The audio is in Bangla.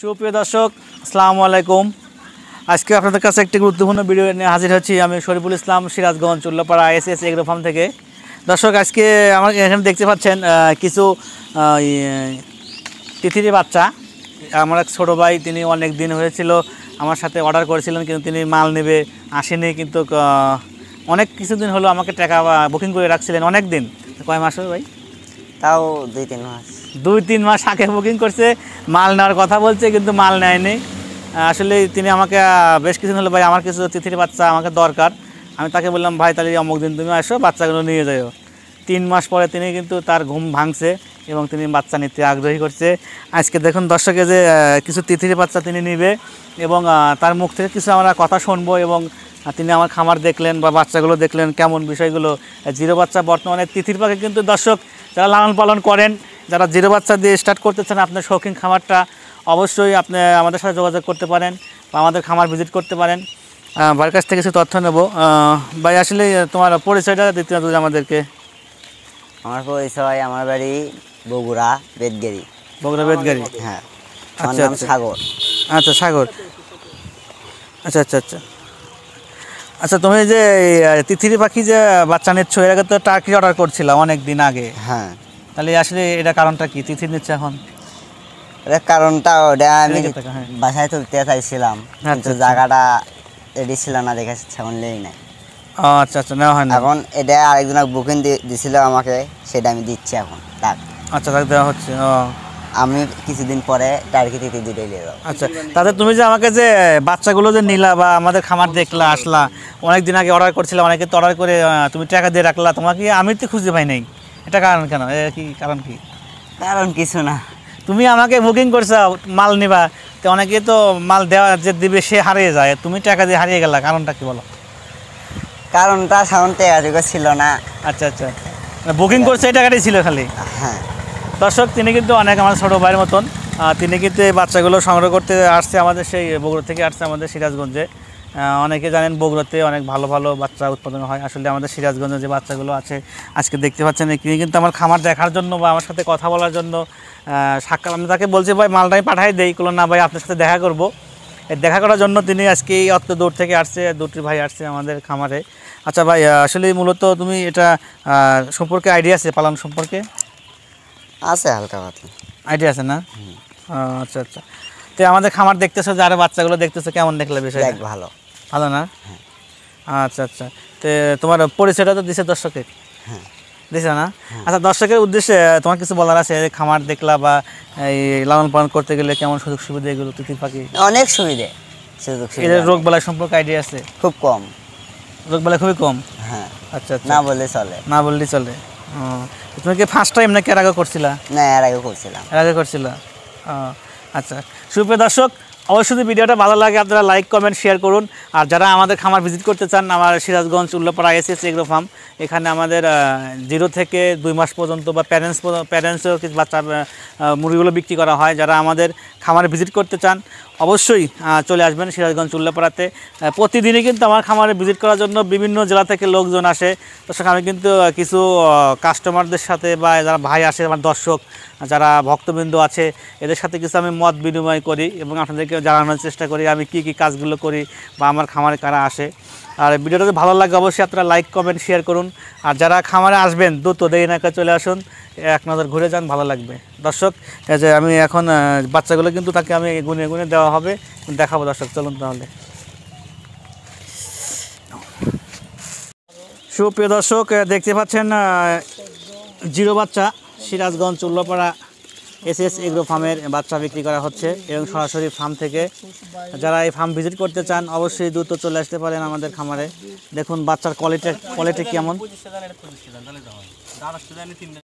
সুপ্রিয় দর্শক আসসালামু আলাইকুম আজকে আপনাদের কাছে একটি গুরুত্বপূর্ণ ভিডিও নিয়ে হাজির হচ্ছি আমি Shariful Islam Sirajganj Ullapara S S agro farm থেকে দর্শক আজকে আমার এখানে দেখতে পাচ্ছেন কিছু তিথির বাচ্চা আমার এক ছোটো ভাই তিনি অনেক দিন হয়েছিল আমার সাথে অর্ডার করেছিলেন কিন্তু তিনি মাল নেবে আসেনি কিন্তু অনেক কিছুদিন হলো আমাকে টাকা বুকিং করে রাখছিলেন অনেক দিন কয় মাস হবে ভাই তাও দুই তিন মাস দুই তিন মাস আগে বুকিং করছে মাল নেওয়ার কথা বলছে কিন্তু মাল নেয়নি আসলে তিনি আমাকে বেশ কিছু হলো ভাই আমার কিছু তিথির বাচ্চা আমাকে দরকার আমি তাকে বললাম ভাই তাহলে অমুক দিন তুমি আসো বাচ্চাগুলো নিয়ে যাও তিন মাস পরে তিনি কিন্তু তার ঘুম ভাঙছে এবং তিনি বাচ্চা নিতে আগ্রহী করছে আজকে দেখুন দর্শকে যে কিছু তিথির বাচ্চা তিনি নিবে এবং তার মুখ থেকে কিছু আমরা কথা শুনবো এবং তিনি আমার খামার দেখলেন বা বাচ্চাগুলো দেখলেন কেমন বিষয়গুলো জিরো বাচ্চা বর্তমানে তিথির পাখি কিন্তু দর্শক যারা লালন পালন করেন যারা জিরো বাচ্চা দিয়ে স্টার্ট করতে চান আপনার শৌখিন খামারটা অবশ্যই আপনি আমাদের সাথে যোগাযোগ করতে পারেন বা আমাদের খামার ভিজিট করতে পারেন ভাইয়ের কাছ থেকে কিছু তথ্য নেব ভাই আসলে তোমার পরিচয়টা দিতে হবে আমাদেরকে আমার পরিচয় আমার বাড়ি বগুড়া বেদগেরি বগুড়া বেদগেরি হ্যাঁ আচ্ছা, আচ্ছা সাগর আচ্ছা সাগর আচ্ছা আচ্ছা আচ্ছা আচ্ছা তুমি যে তিথিরি পাখি যে বাচ্চা নিচ্ছ এর আগে তো টার্কি অর্ডার করছিলাম অনেক দিন আগে হ্যাঁ তাহলে আসলে এটা কারণটা কি তিথি নিচ্ছে এখন কারণটা ওটা আমি হ্যাঁ। বাসায় তুলতে চাইছিলাম আচ্ছা, কিন্তু আচ্ছা। জায়গাটা রেডি ছিল না দেখে সেমন লেই নাই আচ্ছা আচ্ছা নেওয়া হয় না এখন এটা আরেকজন বুকিং দিয়েছিল আমাকে সেটা আমি দিচ্ছি এখন আচ্ছা দেওয়া হচ্ছে ও আমি কিছুদিন পরে টার্গেটিতে দুটোই নিয়ে যাবো আচ্ছা তাতে তুমি যে আমাকে যে বাচ্চাগুলো যে নিলা বা আমাদের খামার দেখলা আসলা অনেক দিন আগে অর্ডার করছিলাম অনেকে তো অর্ডার করে তুমি টাকা দিয়ে রাখলা তোমাকে আমি তো খুঁজে পাই নাই এটা কারণ কেন কি কারণ কি কারণ কিছু না তুমি আমাকে বুকিং করছো মাল নিবা তো অনেকে তো মাল দেওয়া যে দিবে সে হারিয়ে যায় তুমি টাকা দিয়ে হারিয়ে গেলা কারণটা কি বলো কারণটা সাউন্ড টাকা ছিল না আচ্ছা আচ্ছা বুকিং মানে করছে এই টাকাটাই ছিল খালি হ্যাঁ দর্শক তিনি কিন্তু অনেক আমার ছোটো ভাইয়ের মতন তিনি কিন্তু এই বাচ্চাগুলো সংগ্রহ করতে আসছে আমাদের সেই বগুড়া থেকে আসছে আমাদের সিরাজগঞ্জে অনেকে জানেন বগুড়াতে অনেক ভালো ভালো বাচ্চা উৎপাদন হয় আসলে আমাদের সিরাজগঞ্জে যে বাচ্চাগুলো আছে আজকে দেখতে পাচ্ছেন তিনি কিন্তু আমার খামার দেখার জন্য বা আমার সাথে কথা বলার জন্য সাক্ষাৎ আমি তাকে বলছি ভাই মালটাই পাঠাই দেই কোনো না ভাই আপনার সাথে দেখা করব দেখা করার জন্য তিনি আজকে এই অত দূর থেকে আসছে দুটি ভাই আসছে আমাদের খামারে আচ্ছা ভাই আসলে মূলত তুমি এটা সম্পর্কে আইডিয়া আছে পালন সম্পর্কে আছে হালকা পাতলা আইডিয়া আছে না আচ্ছা আচ্ছা তো আমাদের খামার দেখতেছো যারা বাচ্চাগুলো দেখতেছো কেমন দেখলে বিষয় দেখ ভালো ভালো না হ্যাঁ। আচ্ছা আচ্ছা তো তোমার পরিচয়টা তো দিছে দর্শকের হ্যাঁ দিছে না হ্যাঁ। আচ্ছা দর্শকের উদ্দেশ্যে তোমার কিছু বলার আছে খামার দেখলা বা এই লালন পালন করতে গেলে কেমন সুযোগ সুবিধা এগুলো তিতির পাখি অনেক সুবিধে সুযোগ সুবিধা রোগ বালাই সম্পর্কে আইডিয়া আছে খুব কম রোগ বালাই খুবই কম হ্যাঁ আচ্ছা, আচ্ছা। না বললে চলে না বললেই চলে ও তুমি কি ফার্স্ট টাইম না এর আগে করছিলা না এর আগে করছিলাম এর আগে করছিলা আচ্ছা সুপ্রিয় দর্শক অবশ্যই যদি ভিডিওটা ভালো লাগে আপনারা লাইক কমেন্ট শেয়ার করুন আর যারা আমাদের খামার ভিজিট করতে চান আমার Sirajganj Ullapara S S agro farm এখানে আমাদের জিরো থেকে দুই মাস পর্যন্ত বা প্যারেন্টস প্যারেন্টসও কিছু বাচ্চা মুরগিগুলো বিক্রি করা হয় যারা আমাদের খামারে ভিজিট করতে চান অবশ্যই চলে আসবেন সিরাজগঞ্জ উল্লাপাড়াতে প্রতিদিনই কিন্তু আমার খামারে ভিজিট করার জন্য বিভিন্ন জেলা থেকে লোকজন আসে দর্শক আমি কিন্তু কিছু কাস্টমারদের সাথে বা যারা ভাই আসে আমার দর্শক যারা ভক্তবৃন্দ আছে এদের সাথে কিছু আমি মত বিনিময় করি এবং আপনাদেরকে জানানোর চেষ্টা করি আমি কি কি কাজগুলো করি বা আমার খামারে কারা আসে আর ভিডিওটা যদি ভালো লাগে অবশ্যই আপনারা লাইক কমেন্ট শেয়ার করুন আর যারা খামারে আসবেন দ্রুত দেরি না চলে আসুন এক নজর ঘুরে যান ভালো লাগবে দর্শক যে আমি এখন বাচ্চাগুলো কিন্তু তাকে আমি গুনে গুনে দেওয়া হবে দেখাবো দর্শক চলুন তাহলে সুপ্রিয় দর্শক দেখতে পাচ্ছেন জিরো বাচ্চা Sirajganj Ullapara S S agro ফার্মের বাচ্চা বিক্রি করা হচ্ছে এবং সরাসরি ফার্ম থেকে যারা এই ফার্ম ভিজিট করতে চান অবশ্যই দ্রুত চলে আসতে পারেন আমাদের খামারে দেখুন বাচ্চার কোয়ালিটি কোয়ালিটি কেমন